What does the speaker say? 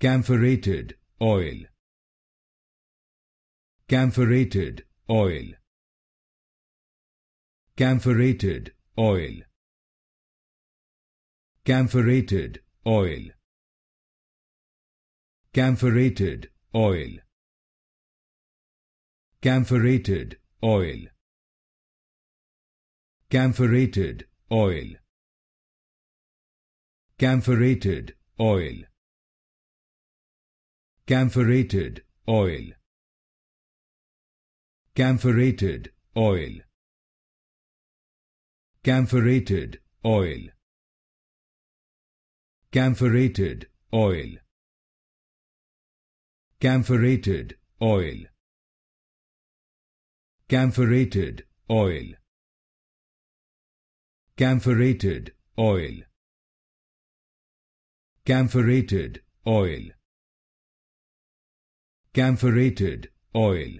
Camphorated oil. Camphorated oil. Camphorated oil. Camphorated oil. Camphorated oil. Camphorated oil. Camphorated oil. Camphorated oil. Camphorated oil. Camphorated oil. Camphorated oil. Camphorated oil. Camphorated oil. Camphorated oil. Camphorated oil. Camphorated oil camphorated oil